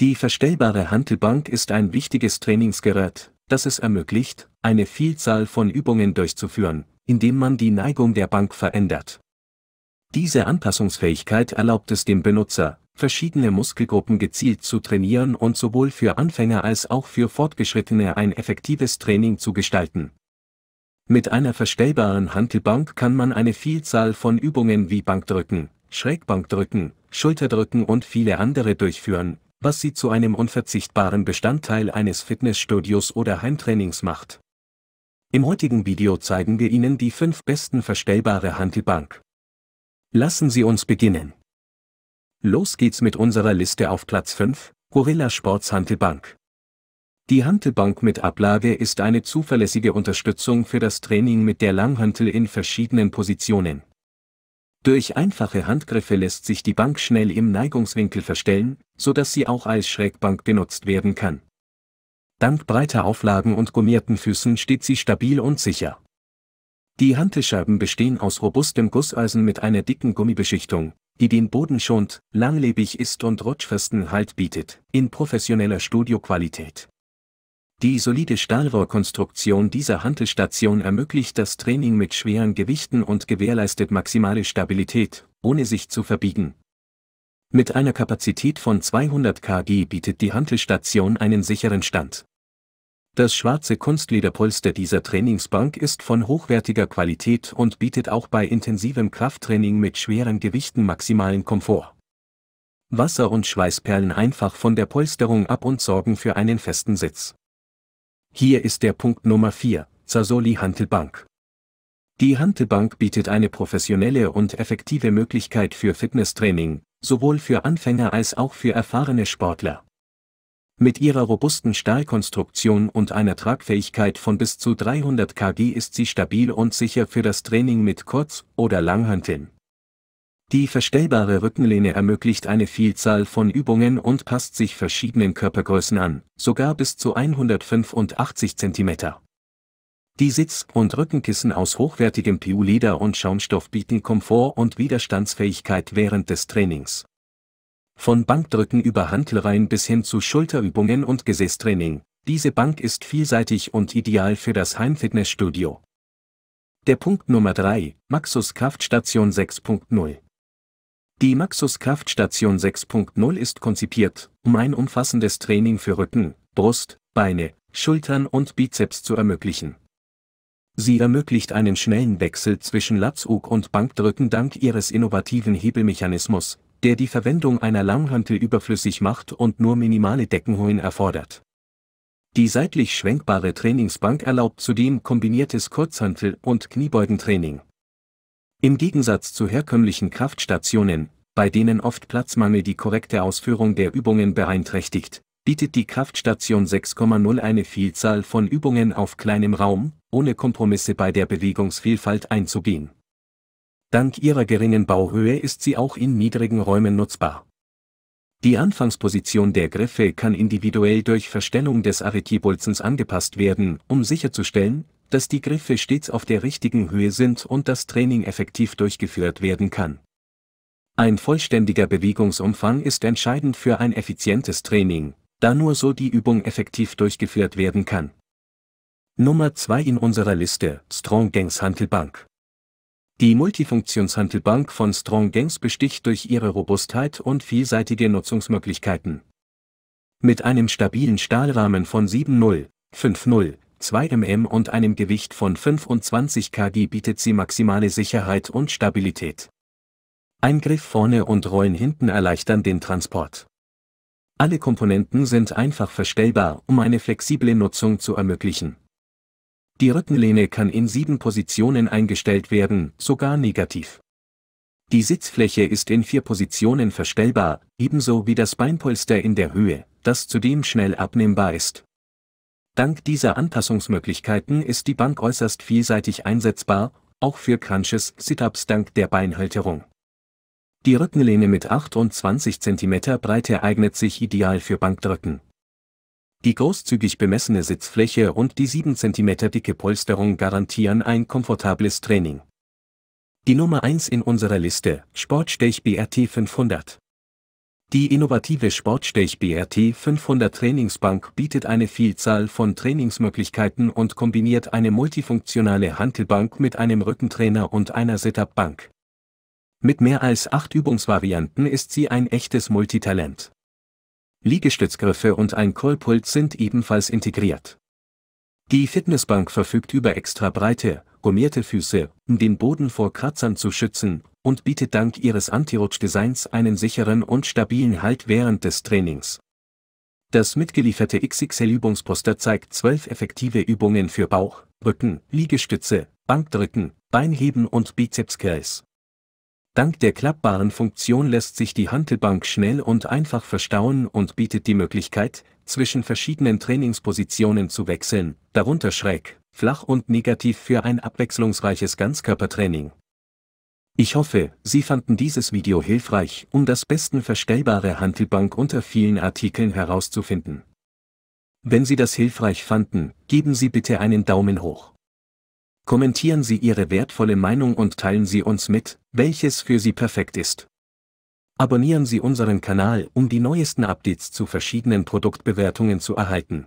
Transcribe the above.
Die verstellbare Hantelbank ist ein wichtiges Trainingsgerät, das es ermöglicht, eine Vielzahl von Übungen durchzuführen, indem man die Neigung der Bank verändert. Diese Anpassungsfähigkeit erlaubt es dem Benutzer, verschiedene Muskelgruppen gezielt zu trainieren und sowohl für Anfänger als auch für Fortgeschrittene ein effektives Training zu gestalten. Mit einer verstellbaren Hantelbank kann man eine Vielzahl von Übungen wie Bankdrücken, Schrägbankdrücken, Schulterdrücken und viele andere durchführen, was sie zu einem unverzichtbaren Bestandteil eines Fitnessstudios oder Heimtrainings macht. Im heutigen Video zeigen wir Ihnen die fünf besten verstellbare Handelbank. Lassen Sie uns beginnen. Los geht's mit unserer Liste auf Platz 5, Gorilla Sports Handelbank. Die Hantelbank mit Ablage ist eine zuverlässige Unterstützung für das Training mit der Langhantel in verschiedenen Positionen. Durch einfache Handgriffe lässt sich die Bank schnell im Neigungswinkel verstellen, so dass sie auch als Schrägbank genutzt werden kann. Dank breiter Auflagen und gummierten Füßen steht sie stabil und sicher. Die Hantelscheiben bestehen aus robustem Gusseisen mit einer dicken Gummibeschichtung, die den Boden schont, langlebig ist und rutschfesten Halt bietet, in professioneller Studioqualität. Die solide Stahlrohrkonstruktion dieser Hantelstation ermöglicht das Training mit schweren Gewichten und gewährleistet maximale Stabilität, ohne sich zu verbiegen. Mit einer Kapazität von 200 kg bietet die Hantelstation einen sicheren Stand. Das schwarze Kunstlederpolster dieser Trainingsbank ist von hochwertiger Qualität und bietet auch bei intensivem Krafttraining mit schweren Gewichten maximalen Komfort. Wasser und Schweißperlen einfach von der Polsterung ab und sorgen für einen festen Sitz. Hier ist der Punkt Nummer 4, Sasoli Hantelbank. Die Hantelbank bietet eine professionelle und effektive Möglichkeit für Fitnesstraining, sowohl für Anfänger als auch für erfahrene Sportler. Mit ihrer robusten Stahlkonstruktion und einer Tragfähigkeit von bis zu 300 kg ist sie stabil und sicher für das Training mit Kurz- oder Langhanteln. Die verstellbare Rückenlehne ermöglicht eine Vielzahl von Übungen und passt sich verschiedenen Körpergrößen an, sogar bis zu 185 cm. Die Sitz- und Rückenkissen aus hochwertigem PU-Leder und Schaumstoff bieten Komfort und Widerstandsfähigkeit während des Trainings. Von Bankdrücken über Hantelreihen bis hin zu Schulterübungen und Gesäßtraining, diese Bank ist vielseitig und ideal für das Heimfitnessstudio. Der Punkt Nummer 3, Maxus Kraftstation 6.0 die Maxus Kraftstation 6.0 ist konzipiert, um ein umfassendes Training für Rücken, Brust, Beine, Schultern und Bizeps zu ermöglichen. Sie ermöglicht einen schnellen Wechsel zwischen Latzug und Bankdrücken dank ihres innovativen Hebelmechanismus, der die Verwendung einer Langhantel überflüssig macht und nur minimale Deckenhöhen erfordert. Die seitlich schwenkbare Trainingsbank erlaubt zudem kombiniertes Kurzhantel- und Kniebeugentraining. Im Gegensatz zu herkömmlichen Kraftstationen, bei denen oft Platzmangel die korrekte Ausführung der Übungen beeinträchtigt, bietet die Kraftstation 6,0 eine Vielzahl von Übungen auf kleinem Raum, ohne Kompromisse bei der Bewegungsvielfalt einzugehen. Dank ihrer geringen Bauhöhe ist sie auch in niedrigen Räumen nutzbar. Die Anfangsposition der Griffe kann individuell durch Verstellung des Arequibolzens angepasst werden, um sicherzustellen, dass die Griffe stets auf der richtigen Höhe sind und das Training effektiv durchgeführt werden kann. Ein vollständiger Bewegungsumfang ist entscheidend für ein effizientes Training, da nur so die Übung effektiv durchgeführt werden kann. Nummer 2 in unserer Liste, Strong Gangs Handelbank. Die Multifunktionshandelbank von Strong Gangs besticht durch ihre Robustheit und vielseitige Nutzungsmöglichkeiten. Mit einem stabilen Stahlrahmen von 7.0, 5.0, 2 mm und einem Gewicht von 25 kg bietet sie maximale Sicherheit und Stabilität. Eingriff vorne und Rollen hinten erleichtern den Transport. Alle Komponenten sind einfach verstellbar, um eine flexible Nutzung zu ermöglichen. Die Rückenlehne kann in sieben Positionen eingestellt werden, sogar negativ. Die Sitzfläche ist in vier Positionen verstellbar, ebenso wie das Beinpolster in der Höhe, das zudem schnell abnehmbar ist. Dank dieser Anpassungsmöglichkeiten ist die Bank äußerst vielseitig einsetzbar, auch für Crunches, Sit-ups dank der Beinhalterung. Die Rückenlehne mit 28 cm Breite eignet sich ideal für Bankdrücken. Die großzügig bemessene Sitzfläche und die 7 cm dicke Polsterung garantieren ein komfortables Training. Die Nummer 1 in unserer Liste, Sportstech BRT 500. Die innovative Sportstech BRT 500 Trainingsbank bietet eine Vielzahl von Trainingsmöglichkeiten und kombiniert eine multifunktionale Hantelbank mit einem Rückentrainer und einer Sit-Up-Bank. Mit mehr als acht Übungsvarianten ist sie ein echtes Multitalent. Liegestützgriffe und ein Callpult sind ebenfalls integriert. Die Fitnessbank verfügt über extra breite, gummierte Füße, um den Boden vor Kratzern zu schützen und bietet dank ihres Anti-Rutsch-Designs einen sicheren und stabilen Halt während des Trainings. Das mitgelieferte XXL-Übungsposter zeigt zwölf effektive Übungen für Bauch, Rücken, Liegestütze, Bankdrücken, Beinheben und Bizeps-Curls. Dank der klappbaren Funktion lässt sich die Hantelbank schnell und einfach verstauen und bietet die Möglichkeit, zwischen verschiedenen Trainingspositionen zu wechseln, darunter schräg, flach und negativ für ein abwechslungsreiches Ganzkörpertraining. Ich hoffe, Sie fanden dieses Video hilfreich, um das besten verstellbare Handelbank unter vielen Artikeln herauszufinden. Wenn Sie das hilfreich fanden, geben Sie bitte einen Daumen hoch. Kommentieren Sie Ihre wertvolle Meinung und teilen Sie uns mit, welches für Sie perfekt ist. Abonnieren Sie unseren Kanal, um die neuesten Updates zu verschiedenen Produktbewertungen zu erhalten.